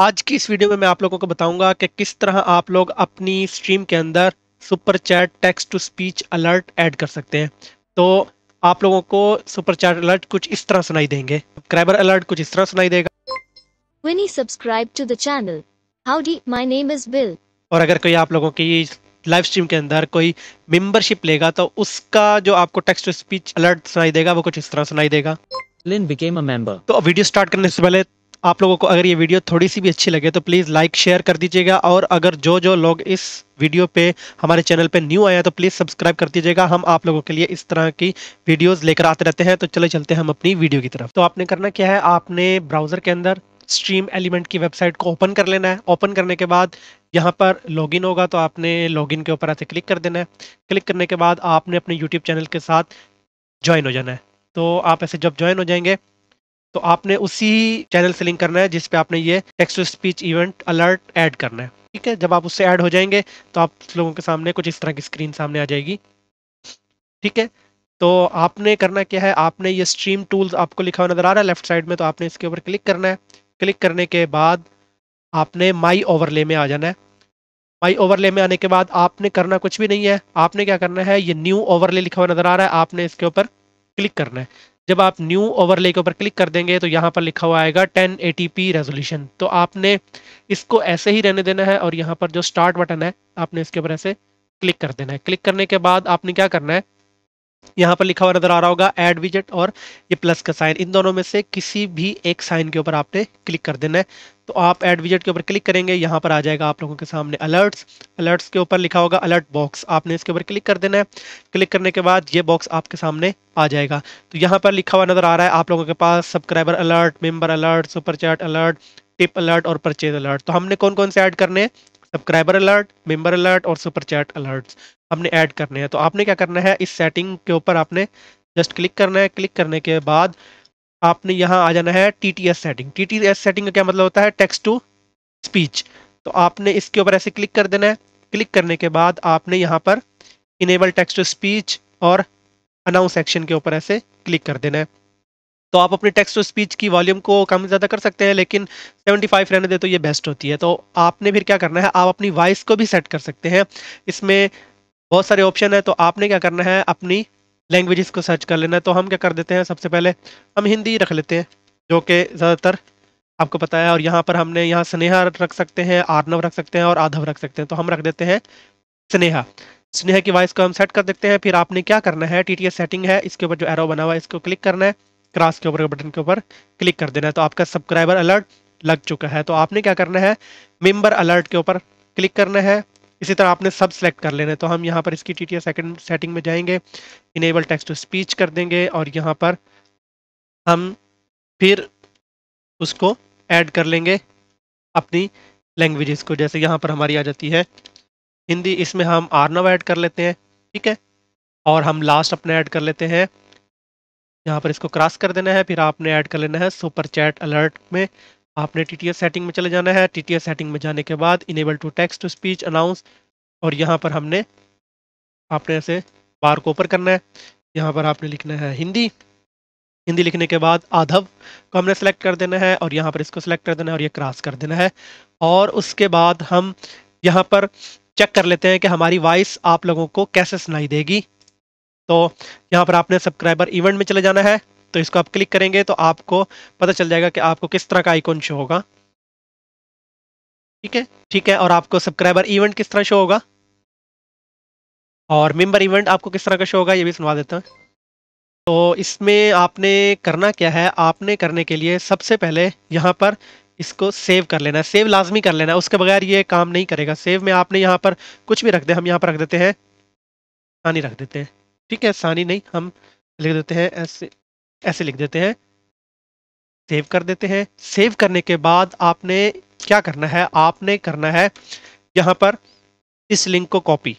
आज की इस वीडियो में मैं आप लोगों को बताऊंगा कि किस तरह आप लोग अपनी स्ट्रीम के अंदर super chat text to speech alert add कर सकते हैं तो आप लोगों को सुपर चैट अलर्ट कुछ इस तरह सुनाई देंगे सब्सक्राइबर अलर्ट कुछ इस तरह सुनाई देगा When you subscribe to the channel, howdy, my name is Bill. और अगर कोई आप लोगों की लाइव स्ट्रीम के अंदर कोई मेंबरशिप लेगा तो उसका जो आपको टेक्स्ट टू स्पीच अलर्ट सुनाई देगा वो कुछ इस तरह सुनाई देगा Lynn became a member. तो वीडियो स्टार्ट करने से पहले आप लोगों को अगर ये वीडियो थोड़ी सी भी अच्छी लगे तो प्लीज़ लाइक शेयर कर दीजिएगा और अगर जो जो लोग इस वीडियो पे हमारे चैनल पे न्यू आया तो प्लीज़ सब्सक्राइब कर दीजिएगा हम आप लोगों के लिए इस तरह की वीडियोस लेकर आते रहते हैं तो चले चलते हैं हम अपनी वीडियो की तरफ तो आपने करना क्या है आपने ब्राउज़र के अंदर स्ट्रीम एलिमेंट की वेबसाइट को ओपन कर लेना है ओपन करने के बाद यहाँ पर लॉगिन होगा तो आपने लॉगिन के ऊपर ऐसे क्लिक कर देना है क्लिक करने के बाद आपने अपने यूट्यूब चैनल के साथ ज्वाइन हो जाना है तो आप ऐसे जब ज्वाइन हो जाएंगे तो आपने उसी चैनल से लिंक करना है जिसपे आपने ये text to speech event alert add करना है ठीक है जब आप उससे ऐड हो जाएंगे तो आप लोगों के सामने कुछ इस तरह की स्क्रीन सामने आ जाएगी ठीक है तो आपने करना क्या है आपने ये स्ट्रीम टूल्स आपको लिखा हुआ नज़र आ रहा है लेफ्ट साइड में तो आपने इसके ऊपर क्लिक करना है क्लिक करने के बाद आपने माई ओवरले में आ जाना है माई ओवरले में आने के बाद आपने करना कुछ भी नहीं है आपने क्या करना है ये न्यू ओवरले लिखा हुआ नज़र आ रहा है आपने इसके ऊपर क्लिक करना है जब आप न्यू ओवरले के ऊपर क्लिक कर देंगे तो यहाँ पर लिखा हुआ आएगा 1080p रेजोल्यूशन तो आपने इसको ऐसे ही रहने देना है और यहाँ पर जो स्टार्ट बटन है आपने इसके ऊपर ऐसे क्लिक कर देना है क्लिक करने के बाद आपने क्या करना है यहाँ पर लिखा हुआ नजर आ रहा होगा एड विजेट और ये प्लस का साइन इन दोनों में से किसी भी एक साइन के ऊपर आपने क्लिक कर देना है तो आप एड विजेट के ऊपर क्लिक करेंगे यहाँ पर आ जाएगा आप लोगों के सामने अलर्ट्स अलर्ट्स के ऊपर लिखा होगा अलर्ट बॉक्स आपने इसके ऊपर क्लिक कर देना है क्लिक करने के बाद ये बॉक्स आपके सामने आ जाएगा तो यहाँ पर लिखा हुआ नजर आ रहा है आप लोगों के पास subscriber alert member alert super chat alert tip alert और परचेज अलर्ट तो हमने कौन कौन से ऐड करने हैं सब्सक्राइबर अलर्ट मेंबर अलर्ट और सुपर चैट अलर्ट्स आपने ऐड करने हैं तो आपने क्या करना है इस सेटिंग के ऊपर आपने जस्ट क्लिक करना है क्लिक करने के बाद आपने यहाँ आ जाना है T T S setting T T S setting का क्या मतलब होता है टेक्स्ट टू स्पीच तो आपने इसके ऊपर ऐसे क्लिक कर देना है क्लिक करने के बाद आपने यहाँ पर इनेबल टेक्स्ट टू स्पीच और अनाउंस सेक्शन के ऊपर ऐसे क्लिक कर देना है तो आप अपने टेक्स्ट टू स्पीच की वॉल्यूम को कम ज़्यादा कर सकते हैं लेकिन 75 रहने दे तो ये बेस्ट होती है तो आपने फिर क्या करना है आप अपनी वॉइस को भी सेट कर सकते हैं इसमें बहुत सारे ऑप्शन है तो आपने क्या करना है अपनी लैंग्वेजेस को सर्च कर लेना है तो हम क्या कर देते हैं सबसे पहले हम हिंदी रख लेते हैं जो कि ज़्यादातर आपको पता है और यहाँ पर हमने यहाँ स्नेहा रख सकते हैं आर्नव रख सकते हैं और आधव रख सकते हैं तो हम रख देते हैं स्नेहा स्नेहा की वॉइस को हम सेट कर देते हैं फिर आपने क्या करना है टी सेटिंग है इसके ऊपर जो एरो बना हुआ है इसको क्लिक करना है क्रास के ऊपर बटन के ऊपर क्लिक कर देना है तो आपका सब्सक्राइबर अलर्ट लग चुका है तो आपने क्या करना है मेम्बर अलर्ट के ऊपर क्लिक करना है इसी तरह आपने सब सेलेक्ट कर लेना है तो हम यहाँ पर इसकी टी सेकंड सेटिंग में जाएंगे इनेबल टेक्स्ट टू स्पीच कर देंगे और यहाँ पर हम फिर उसको ऐड कर लेंगे अपनी लैंग्वेजेस को जैसे यहाँ पर हमारी आ जाती है हिंदी इसमें हम नव ऐड कर लेते हैं ठीक है और हम लास्ट अपने ऐड कर लेते हैं यहाँ पर इसको क्रॉस कर देना है फिर आपने ऐड कर लेना है सुपर चैट अलर्ट में आपने टी सेटिंग में चले जाना है टी सेटिंग में जाने के बाद enable to text to speech announce और यहाँ पर हमने आपने ऐसे बार को ऊपर करना है यहाँ पर आपने लिखना है हिंदी हिंदी लिखने के बाद आधव को हमने सेलेक्ट कर देना है और यहाँ पर इसको सेलेक्ट कर देना है और ये क्रॉस कर देना है और उसके बाद हम यहाँ पर चेक कर लेते हैं कि हमारी वॉइस आप लोगों को कैसे सुनाई देगी तो यहाँ पर आपने सब्सक्राइबर इवेंट में चले जाना है तो इसको आप क्लिक करेंगे तो आपको पता चल जाएगा कि आपको किस तरह का आइकॉन शो होगा ठीक है ठीक है और आपको सब्सक्राइबर इवेंट किस तरह शो होगा और मेंबर इवेंट आपको किस तरह का शो होगा ये भी सुनवा देता हूँ तो इसमें आपने करना क्या है आपने करने के लिए सबसे पहले यहाँ पर इसको सेव कर लेना है सेव लाजमी कर लेना है उसके बगैर ये काम नहीं करेगा सेव में आपने यहाँ पर कुछ भी रख दे हम यहाँ पर रख देते हैं सानी रख देते हैं ठीक है सानी नहीं हम लिख देते हैं ऐसे ऐसे लिख देते हैं सेव कर देते हैं सेव करने के बाद आपने क्या करना है आपने करना है यहाँ पर इस लिंक को कॉपी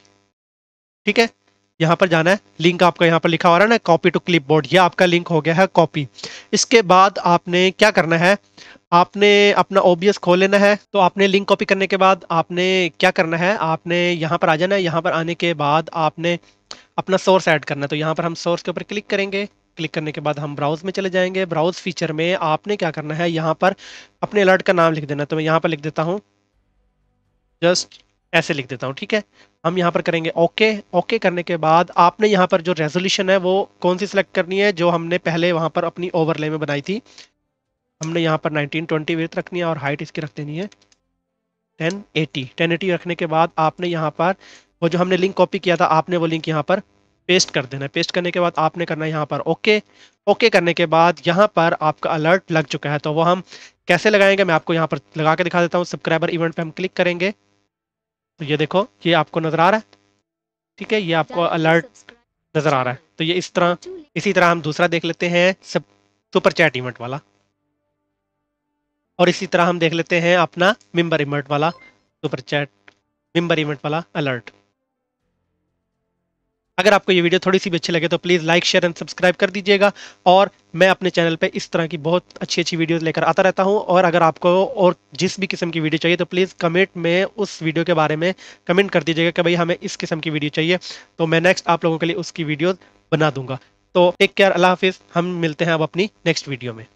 ठीक है यहाँ पर जाना है लिंक आपका यहाँ पर लिखा हो रहा है ना कॉपी टू क्लिपबोर्ड ये आपका लिंक हो गया है कॉपी इसके बाद आपने क्या करना है आपने अपना ओबीएस खोल लेना है तो आपने लिंक कॉपी करने के बाद आपने क्या करना है आपने यहाँ पर आ जाना है यहाँ पर आने के बाद आपने अपना सोर्स ऐड करना है तो यहाँ पर हम सोर्स के ऊपर क्लिक करेंगे क्लिक करने के बाद हम ब्राउज में चले जाएंगे ब्राउज फीचर में आपने क्या करना है यहाँ पर अपने अलर्ट का नाम लिख देना तो मैं यहाँ पर लिख देता हूँ जस्ट ऐसे लिख देता हूँ ठीक है हम यहाँ पर करेंगे ओके ओके करने के बाद आपने यहाँ पर जो रेजोल्यूशन है वो कौन सी सिलेक्ट करनी है जो हमने पहले वहाँ पर अपनी ओवरले में बनाई थी हमने यहाँ पर 1920 वेथ रखनी है और हाइट इसकी रख देनी है 1080 1080 रखने के बाद आपने यहाँ पर वो जो हमने लिंक कॉपी किया था आपने वो लिंक यहाँ पर पेस्ट कर देना है पेस्ट करने के बाद आपने करना है यहाँ पर ओके ओके करने के बाद यहाँ पर आपका अलर्ट लग चुका है तो वो हम कैसे लगाएंगे मैं आपको यहाँ पर लगा के दिखा देता हूँ सब्सक्राइबर इवेंट पर हम क्लिक करेंगे तो ये देखो ये आपको नज़र आ रहा है ठीक है ये आपको अलर्ट नज़र आ रहा है तो ये इस तरह इसी तरह हम दूसरा देख लेते हैं सब सुपर चैट इवेंट वाला और इसी तरह हम देख लेते हैं अपना मेम्बर इवेंट वाला सुपर चैट मेम्बर इवेंट वाला अलर्ट अगर आपको ये वीडियो थोड़ी सी भी अच्छी लगे तो please like share and subscribe कर दीजिएगा और मैं अपने चैनल पे इस तरह की बहुत अच्छी अच्छी वीडियोस लेकर आता रहता हूँ और अगर आपको और जिस भी किस्म की वीडियो चाहिए तो प्लीज़ कमेंट में उस वीडियो के बारे में कमेंट कर दीजिएगा कि भाई हमें इस किस्म की वीडियो चाहिए तो मैं नेक्स्ट आप लोगों के लिए उसकी वीडियोज़ बना दूंगा तो टेक केयर अल्लाह हाफिज़ हम मिलते हैं अब अपनी नेक्स्ट वीडियो में